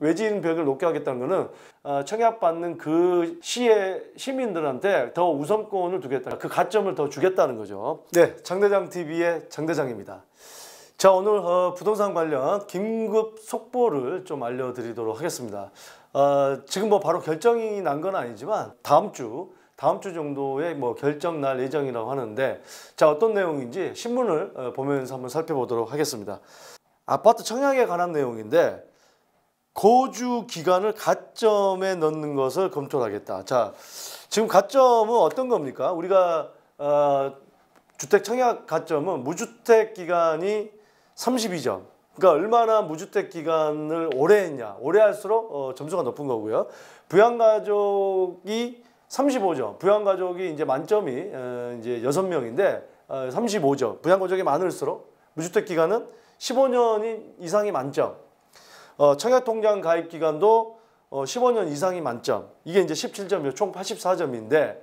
외지인 벽을 높게 하겠다는 것은 어, 청약받는 그 시의 시민들한테 더 우선권을 두겠다. 그 가점을 더 주겠다는 거죠. 네, 장대장TV의 장대장입니다. 자 오늘 어, 부동산 관련 긴급 속보를 좀 알려드리도록 하겠습니다. 어, 지금 뭐 바로 결정이 난 건 아니지만 다음 주 다음 주 정도에 뭐 결정 날 예정이라고 하는데 자 어떤 내용인지 신문을 어, 보면서 한번 살펴보도록 하겠습니다. 아파트 청약에 관한 내용인데 거주 기간을 가점에 넣는 것을 검토하겠다. 자, 지금 가점은 어떤 겁니까? 우리가 어, 주택 청약 가점은 무주택 기간이 32점. 그러니까 얼마나 무주택 기간을 오래 했냐. 오래 할수록 어, 점수가 높은 거고요. 부양가족이 35점. 부양가족이 이제 만점이 어, 이제 6명인데 어, 35점. 부양가족이 많을수록 무주택 기간은 15년 이상이 만점. 어, 청약통장 가입 기간도 어, 15년 이상이 만점. 이게 이제 17점이요. 총 84점인데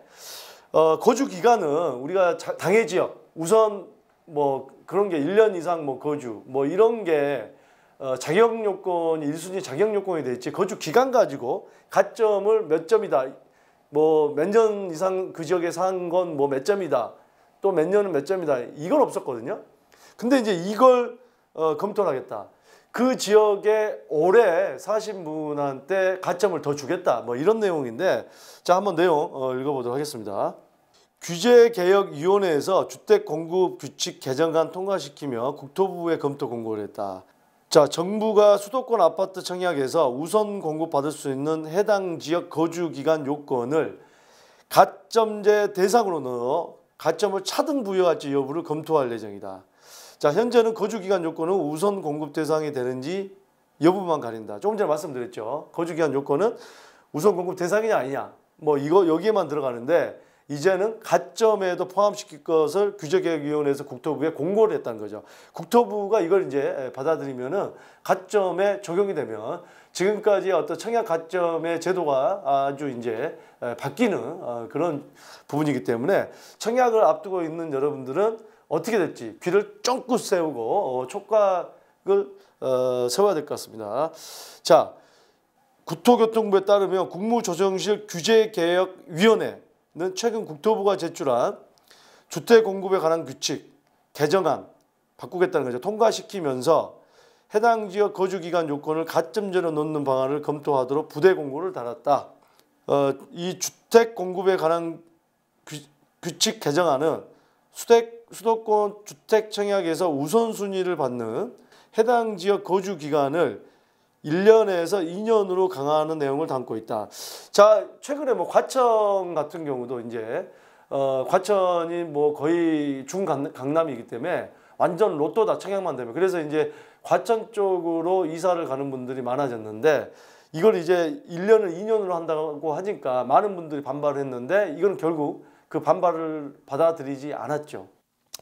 어, 거주 기간은 우리가 자, 당해 지역 우선 뭐 그런 게 1년 이상 뭐 거주 뭐 이런 게 어, 자격 요건 일순위 자격 요건이 돼 있지 거주 기간 가지고 가점을 몇 점이다 뭐 몇 년 이상 그 지역에 산 건뭐 몇 점이다 또 몇 년은 몇 점이다 이건 없었거든요 근데 이제 이걸 어, 검토를 하겠다 그 지역에 오래 사신 분한테 가점을 더 주겠다 뭐 이런 내용인데 자 한번 내용 어, 읽어보도록 하겠습니다. 규제개혁위원회에서 주택공급 규칙 개정안 통과시키며 국토부에 검토 공고를 했다. 자, 정부가 수도권 아파트 청약에서 우선 공급받을 수 있는 해당 지역 거주기간 요건을 가점제 대상으로 넣어 가점을 차등 부여할지 여부를 검토할 예정이다. 자 현재는 거주기간 요건은 우선 공급 대상이 되는지 여부만 가린다. 조금 전에 말씀드렸죠. 거주기간 요건은 우선 공급 대상이냐 아니냐 뭐 이거 여기에만 들어가는데 이제는 가점에도 포함시킬 것을 규제개혁위원회에서 국토부에 공고를 했다는 거죠. 국토부가 이걸 이제 받아들이면은 가점에 적용이 되면 지금까지 어떤 청약 가점의 제도가 아주 이제 바뀌는 어, 그런 부분이기 때문에 청약을 앞두고 있는 여러분들은 어떻게 될지 귀를 쫑긋 세우고 어, 촉각을 어, 세워야 될 것 같습니다. 자, 국토교통부에 따르면 국무조정실 규제개혁위원회는 최근 국토부가 제출한 주택 공급에 관한 규칙 개정안 바꾸겠다는 거죠. 통과시키면서 해당 지역 거주기간 요건을 가점제로 놓는 방안을 검토하도록 부대 공고를 달았다. 어, 이 주택 공급에 관한 규, 규칙 개정안은 수택 수도권 주택청약에서 우선순위를 받는 해당 지역 거주 기간을 1년에서 2년으로 강화하는 내용을 담고 있다. 자, 최근에 뭐 과천 같은 경우도 이제 어, 과천이 뭐 거의 중 강남이기 때문에 완전 로또다 청약만 되면 그래서 이제 과천 쪽으로 이사를 가는 분들이 많아졌는데 이걸 이제 1년을 2년으로 한다고 하니까 많은 분들이 반발을 했는데 이건 결국 그 반발을 받아들이지 않았죠.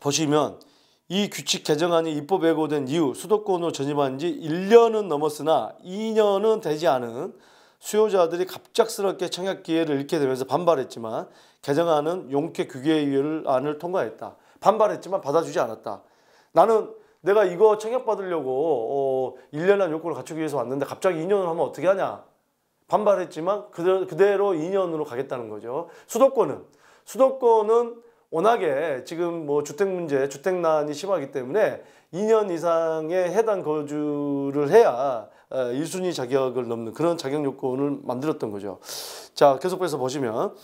보시면 이 규칙 개정안이 입법 예고된 이후 수도권으로 전입한 지 1년은 넘었으나 2년은 되지 않은 수요자들이 갑작스럽게 청약 기회를 잃게 되면서 반발했지만 개정안은 용케 규계위원안을 통과했다. 반발했지만 받아주지 않았다. 나는 내가 이거 청약 받으려고 어, 1년한 요건을 갖추기 위해서 왔는데 갑자기 2년을 하면 어떻게 하냐. 반발했지만 그대로, 그대로 2년으로 가겠다는 거죠. 수도권은 수도권은 워낙에 지금 뭐 주택 문제, 주택난이 심하기 때문에 2년 이상의 해당 거주를 해야 1순위 어, 자격을 넘는 그런 자격 요건을 만들었던 거죠. 자, 계속해서 보시면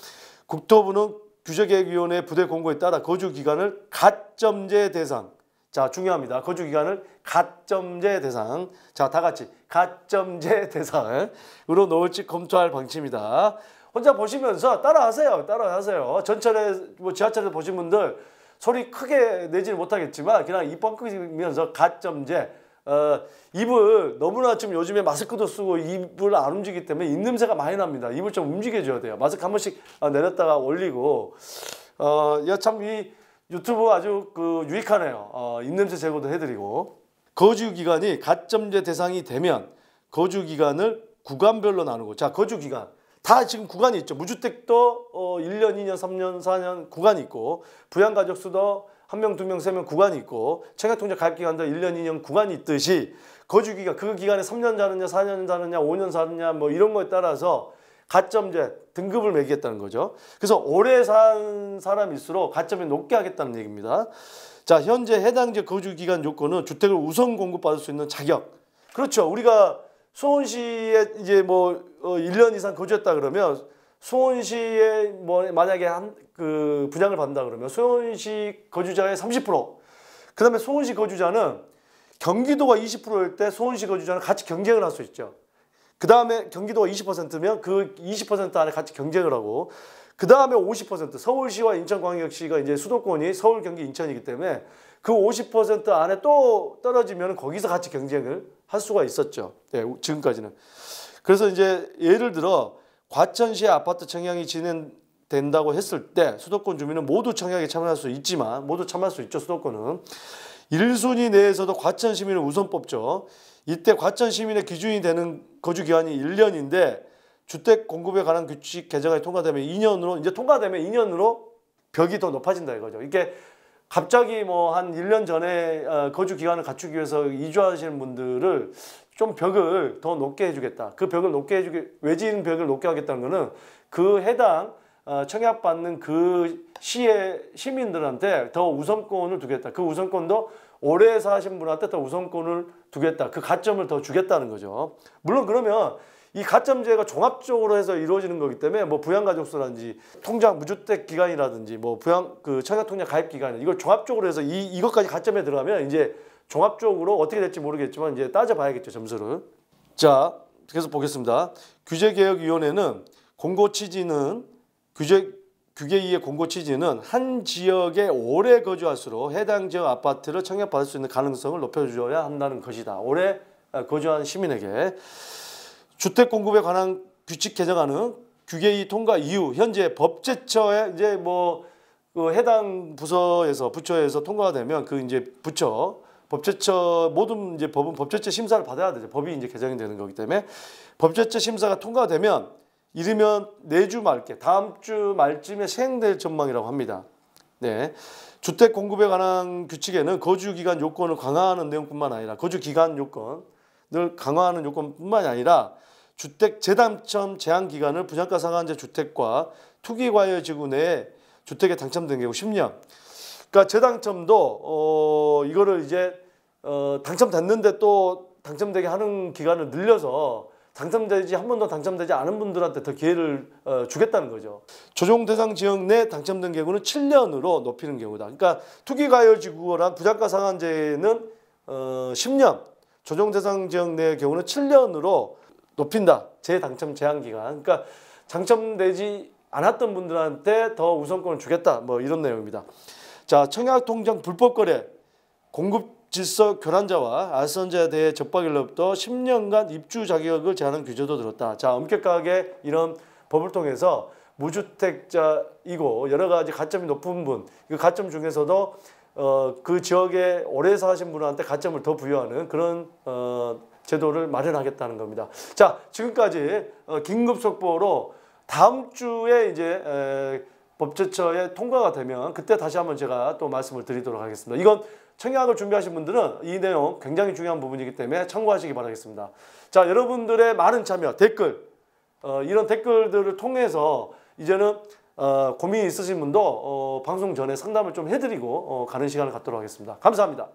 국토부는 규제계획위원회 부대 공고에 따라 거주기간을 가점제 대상 자 중요합니다. 거주기간을 가점제 대상 자 다같이 가점제 대상으로 넣을지 검토할 방침이다. 혼자 보시면서 따라하세요. 따라하세요. 전철에 뭐 지하철에서 보신 분들 소리 크게 내지는 못하겠지만 그냥 입 뻥끗이면서 가점제 어, 입을 너무나 지금 요즘에 마스크도 쓰고 입을 안 움직이기 때문에 입냄새가 많이 납니다. 입을 좀 움직여줘야 돼요. 마스크 한 번씩 어, 내렸다가 올리고 어, 야참이 유튜브 아주 그 유익하네요. 어, 입냄새 제거도 해드리고 거주기간이 가점제 대상이 되면 거주기간을 구간별로 나누고 자 거주기간 다 지금 구간이 있죠. 무주택도 어 1년, 2년, 3년, 4년 구간이 있고 부양가족수도 한 명, 두 명, 세 명 구간이 있고 청약통장 가입기간도 1년, 2년 구간이 있듯이 거주기간 그 기간에 3년 자느냐 4년 자느냐 5년 사느냐 뭐 이런 거에 따라서 가점제 등급을 매기겠다는 거죠. 그래서 오래 산 사람일수록 가점이 높게 하겠다는 얘기입니다. 자 현재 해당 제 거주기간 요건은 주택을 우선 공급받을 수 있는 자격 그렇죠. 우리가 수원시에 이제 뭐 어, 1년 이상 거주했다 그러면 수원시에 뭐 만약에 한그 분양을 받는다 그러면 수원시 거주자의 30% 그다음에 수원시 거주자는 경기도가 20%일 때 수원시 거주자는 같이 경쟁을 할 수 있죠. 그다음에 경기도가 20%면 그 20% 안에 같이 경쟁을 하고 그 다음에 50% 서울시와 인천광역시가 이제 수도권이 서울, 경기, 인천이기 때문에 그 50% 안에 또 떨어지면 거기서 같이 경쟁을 할 수가 있었죠. 네, 지금까지는. 그래서 이제 예를 들어 과천시의 아파트 청약이 진행된다고 했을 때 수도권 주민은 모두 청약에 참여할 수 있지만 모두 참여할 수 있죠. 수도권은. 1순위 내에서도 과천 시민을 우선 뽑죠. 이때 과천 시민의 기준이 되는 거주기한이 1년인데 주택 공급에 관한 규칙 개정안이 통과되면 2년으로 이제 통과되면 2년으로 벽이 더 높아진다 이거죠. 이게 갑자기 뭐 한 1년 전에 어, 거주 기간을 갖추기 위해서 이주하시는 분들을 좀 벽을 더 높게 해주겠다. 그 벽을 높게 해주기 외진 벽을 높게 하겠다는 거는 그 해당 어, 청약받는 그 시의 시민들한테 더 우선권을 두겠다. 그 우선권도 오래 사신 분한테 더 우선권을 두겠다. 그 가점을 더 주겠다는 거죠. 물론 그러면 이 가점제가 종합적으로 해서 이루어지는 거기 때문에 뭐 부양가족수라든지 통장 무주택 기간이라든지 뭐 부양 그 청약통장 가입 기간 이걸 종합적으로 해서 이 이것까지 가점에 들어가면 이제 종합적으로 어떻게 될지 모르겠지만 이제 따져봐야겠죠 점수를. 자 계속 보겠습니다. 규제개혁위원회는 공고 취지는 규제 규제이의 공고 취지는 한 지역에 오래 거주할수록 해당 지역 아파트를 청약받을 수 있는 가능성을 높여주어야 한다는 것이다. 오래 아, 거주한 시민에게 주택 공급에 관한 규칙 개정안은 규계위 통과 이후 현재 법제처에 이제 뭐그 어, 해당 부서에서 부처에서 통과가 되면 그 이제 부처 법제처 모든 이제 법은 법제처 심사를 받아야 되죠. 법이 이제 개정이 되는 거기 때문에 법제처 심사가 통과되면 이르면 내주 말께 다음 주 말쯤에 시행될 전망이라고 합니다. 네. 주택 공급에 관한 규칙에는 거주 기간 요건을 강화하는 내용뿐만 아니라 거주 기간 요건을 강화하는 요건뿐만이 아니라 주택 재당첨 제한 기간을 분양가 상한제 주택과 투기 과열 지구 내에 주택에 당첨된 경우 10년. 그러니까 재당첨도 어 이거를 이제 어 당첨됐는데 또 당첨되게 하는 기간을 늘려서 당첨되지 한번도 당첨되지 않은 분들한테 더 기회를 어, 주겠다는 거죠. 조정 대상 지역 내 당첨된 경우는 7년으로 높이는 경우다. 그러니까 투기 과열 지구랑 부작가 상한제는 어, 10년, 조정 대상 지역 내 경우는 7년으로 높인다. 재당첨 제한 기간. 그러니까 당첨되지 않았던 분들한테 더 우선권을 주겠다. 뭐 이런 내용입니다. 자, 청약 통장 불법 거래 공급 질서 교란자와 알선자에 대해 적박일로부터 10년간 입주 자격을 제한하는 규제도 들었다. 자, 엄격하게 이런 법을 통해서 무주택자이고 여러 가지 가점이 높은 분, 그 가점 중에서도 어, 그 지역에 오래 사신 분한테 가점을 더 부여하는 그런 어, 제도를 마련하겠다는 겁니다. 자, 지금까지 어, 긴급 속보로 다음 주에 이제 법제처에 통과가 되면 그때 다시 한번 제가 또 말씀을 드리도록 하겠습니다. 이건 청약을 준비하신 분들은 이 내용 굉장히 중요한 부분이기 때문에 참고하시기 바라겠습니다. 자, 여러분들의 많은 참여, 댓글, 어, 이런 댓글들을 통해서 이제는 어, 고민이 있으신 분도 어, 방송 전에 상담을 좀 해드리고 어, 가는 시간을 갖도록 하겠습니다. 감사합니다.